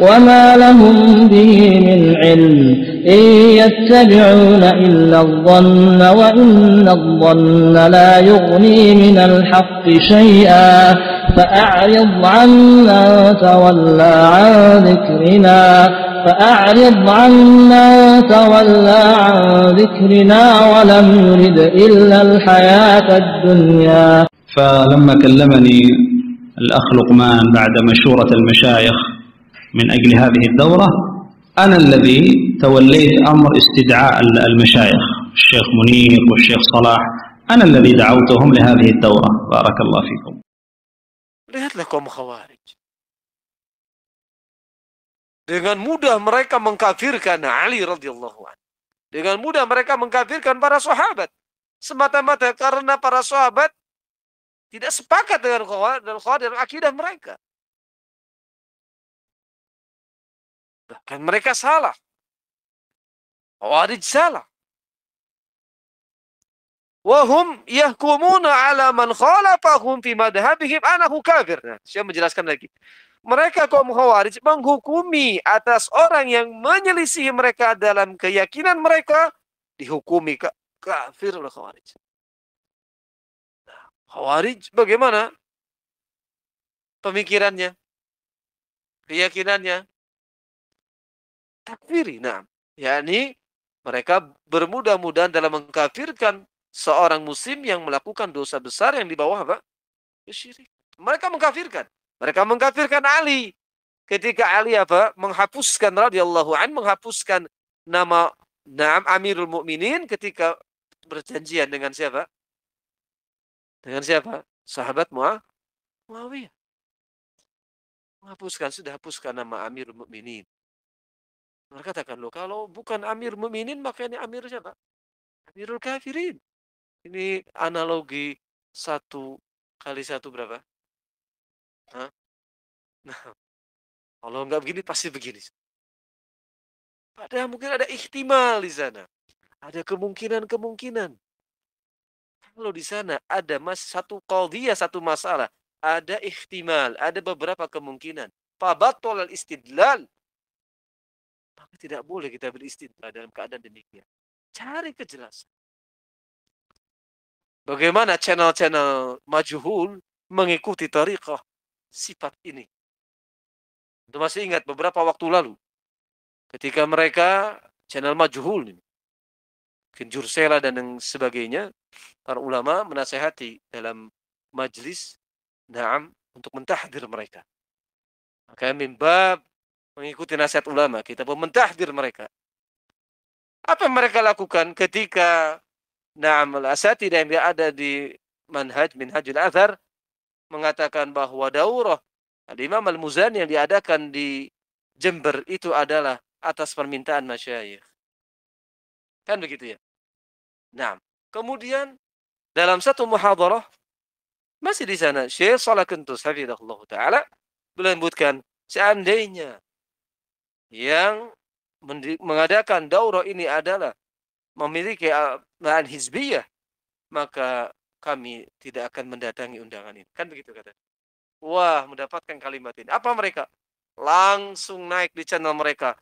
وما لهم به من علم إن يتبعون إلا الظن وإن الظن لا يغني من الحق شيئا فأعرض عن من تولى عن ذكرنا فأعرض عن من تولى عن ذكرنا ولم يرد إلا الحياة الدنيا فلما كلمني الأخ لقمان بعد مشورة المشايخ من أجل هذه الدورة أنا الذي توليت أمر استدعاء المشايخ الشيخ منير والشيخ صلاح أنا الذي دعوتهم لهذه الدورة بارك الله فيكم lihat kaum khawarij dengan mudah mereka mengkafirkan Ali radhiyallahu anhu dengan mudah mereka mengkafirkan para sahabat semata-mata karena para sahabat tidak sepakat dengan khawarij dan khawarij dan akidah mereka Dan mereka salah. Khawarij oh, salah. Wahum yahkumuna ala man khalafahum fi madhabihim anahu kafir. Nah, saya menjelaskan lagi. Mereka kaum khawarij menghukumi atas orang yang menyelisihi mereka dalam keyakinan mereka dihukumi kafir oleh khawarij. khawarij bagaimana? Pemikirannya, keyakinannya, mengkafiri. Nah, yakni mereka bermudah-mudahan dalam mengkafirkan seorang muslim yang melakukan dosa besar yang di bawah apa? Ya, syirik. Mereka mengkafirkan. Mereka mengkafirkan Ali. Ketika Ali apa? Menghapuskan radhiyallahu an menghapuskan nama Naam Amirul Mukminin ketika berjanjian dengan siapa? Dengan siapa? Sahabat Muawiyah. Menghapuskan sudah hapuskan nama Amirul Mukminin. Mereka katakan, loh kalau bukan amir meminin maka ini amir siapa? Amirul kafirin. Ini analogi satu kali satu berapa? Nah, kalau nggak begini pasti begini. Padahal mungkin ada ihtimal di sana. Ada kemungkinan-kemungkinan. Kalau di sana ada mas satu kaldia, satu masalah. Ada ihtimal ada beberapa kemungkinan. Fabatol al-istidlal maka tidak boleh kita beristinta dalam keadaan demikian. Cari kejelasan. Bagaimana channel-channel majuhul mengikuti tariqah sifat ini. Itu masih ingat beberapa waktu lalu. Ketika mereka channel majuhul ini. Mungkin Jursela dan yang sebagainya. Para ulama menasehati dalam majlis. Naam. Untuk mentahdir mereka. Maka mimbab mengikuti nasihat ulama kita pun mentahdir mereka apa yang mereka lakukan ketika Naam tidak yang ada di manhaj hajul azhar mengatakan bahwa daurah al-imam al-muzani yang diadakan di Jember itu adalah atas permintaan masyayikh. Kan begitu ya? Nah, kemudian dalam satu muhadarah masih di sana Syekh salakentus Hafidahullah taala menyebutkan seandainya yang mengadakan daurah ini adalah memiliki eh, bahan hizbiyah, maka kami tidak akan mendatangi undangan ini. Kan begitu kata. Wah, mendapatkan kalimat ini. Apa mereka? Langsung naik di channel mereka.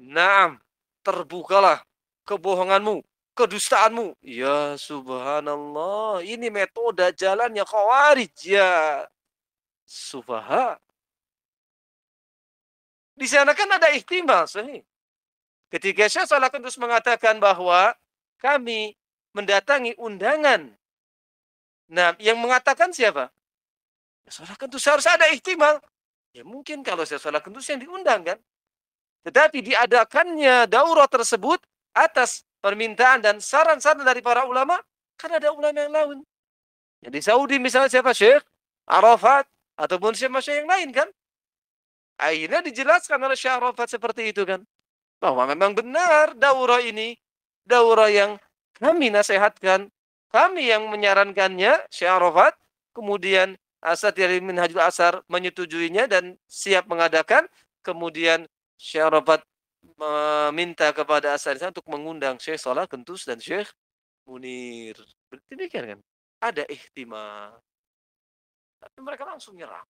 Naam, terbukalah kebohonganmu, kedustaanmu. Ya subhanallah, ini metode jalannya khawarij ya. Subha, di sana kan ada ihtimal sahih. Ketika Syekh Salah Kudus mengatakan bahwa kami mendatangi undangan. Nah, yang mengatakan siapa? Ya, Salah Kudus harus ada ihtimal. Ya mungkin kalau Syekh Salah Kudus yang diundang kan. Tetapi diadakannya daurah tersebut atas permintaan dan saran-saran dari para ulama, kan ada ulama yang lain. Jadi ya, Saudi misalnya siapa Syekh? Arafat, ataupun siapa Syekh yang lain kan? Akhirnya dijelaskan oleh Syekh Rafat seperti itu kan. Bahwa memang benar daurah ini, daurah yang kami nasihatkan, kami yang menyarankannya, Syekh Rafat, kemudian Asad dari Minhajul Asar menyetujuinya dan siap mengadakan, kemudian Syekh Rafat meminta kepada Asad untuk mengundang Syekh Salah Kentus dan Syekh Munir. Demikian kan? Ada ihtimal. Tapi mereka langsung nyerang.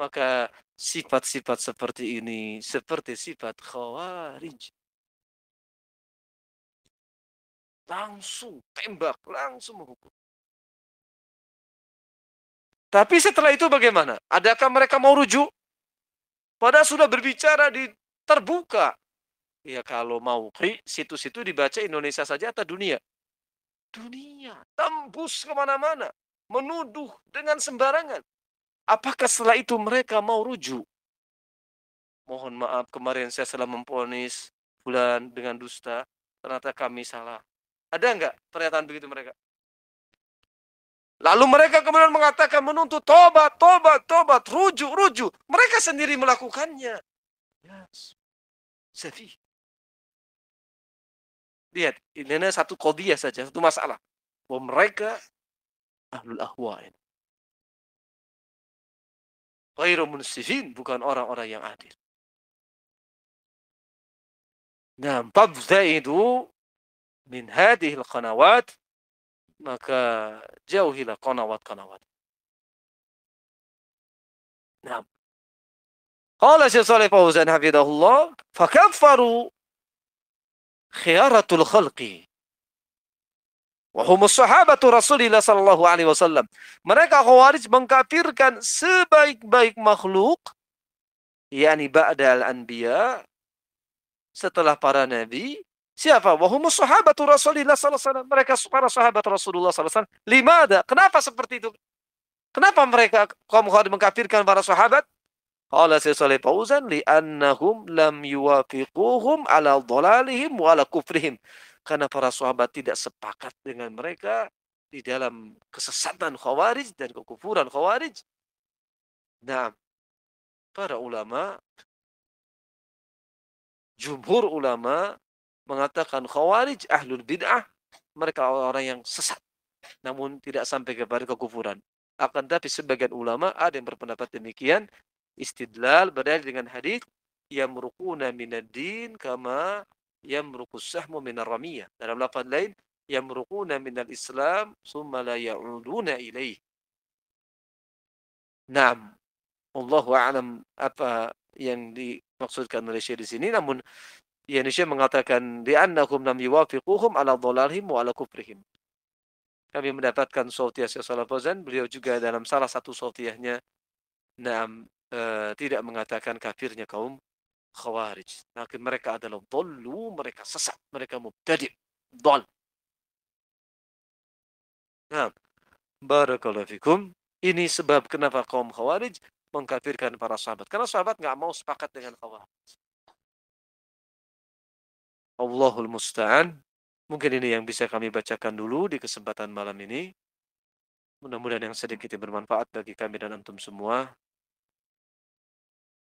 Maka sifat-sifat seperti ini seperti sifat khawarij. Langsung tembak, langsung menghukum. Tapi setelah itu bagaimana? Adakah mereka mau rujuk? pada sudah berbicara di terbuka. Ya kalau mau situs itu dibaca Indonesia saja atau dunia? Dunia. Tembus kemana-mana. Menuduh dengan sembarangan. Apakah setelah itu mereka mau rujuk? Mohon maaf, kemarin saya salah memponis bulan dengan dusta. Ternyata kami salah. Ada enggak pernyataan begitu mereka? Lalu mereka kemudian mengatakan menuntut tobat, tobat, tobat, rujuk, rujuk. Mereka sendiri melakukannya. Yes. Ya, Sedih. Lihat, ini satu kodiah saja, satu masalah. Bahwa mereka ahlul ahwain ghairu munsihin, bukan orang-orang yang adil. Nah, tabza'idu min hadihil qanawat, maka jauhilah qanawat-qanawat. Nah. Qala Syekh Saleh Fauzan hafizahullah, fakaffaru khiyaratul khalqi. Wahumus sahabatu Rasulillah sallallahu alaihi wasallam. Mereka khawarij mengkafirkan sebaik-baik makhluk yakni ba'dal anbiya setelah para nabi siapa wahumus sahabatu Rasulillah sallallahu alaihi wasallam mereka para sahabat Rasulullah sallallahu alaihi wasallam limada kenapa seperti itu kenapa mereka kaum khawarij mengkafirkan para sahabat qala Syaikh Fauzan li annahum lam yuwafiquhum ala dhalalihim wa ala kufrihim karena para sahabat tidak sepakat dengan mereka di dalam kesesatan khawarij dan kekufuran khawarij. Nah, para ulama, jumhur ulama mengatakan khawarij ahlul bid'ah, mereka orang-orang yang sesat, namun tidak sampai kepada kekufuran. Akan tapi sebagian ulama ada yang berpendapat demikian, istidlal berdalil dengan hadis yang merukuna minad din kama yamruqus sahmu minar ramiyah. Dalam lafaz lain yamruquna minal Islam summa la ya'uduna ilaih. Naam. Allahu a'lam apa yang dimaksudkan oleh Syekh di sini namun yang Syekh mengatakan di annahum lam yuwafiquhum ala dhalalihim wa ala kufrihim. Kami mendapatkan sautiah Syekh Shalal beliau juga dalam salah satu sautiahnya Naam eh, tidak mengatakan kafirnya kaum khawarij. tapi mereka adalah dhullu, mereka sesat, mereka mubtadi, dhal. Nah, barakallahu fikum. Ini sebab kenapa kaum khawarij mengkafirkan para sahabat. Karena sahabat nggak mau sepakat dengan khawarij. Allahul Musta'an. Mungkin ini yang bisa kami bacakan dulu di kesempatan malam ini. Mudah-mudahan yang sedikit bermanfaat bagi kami dan antum semua.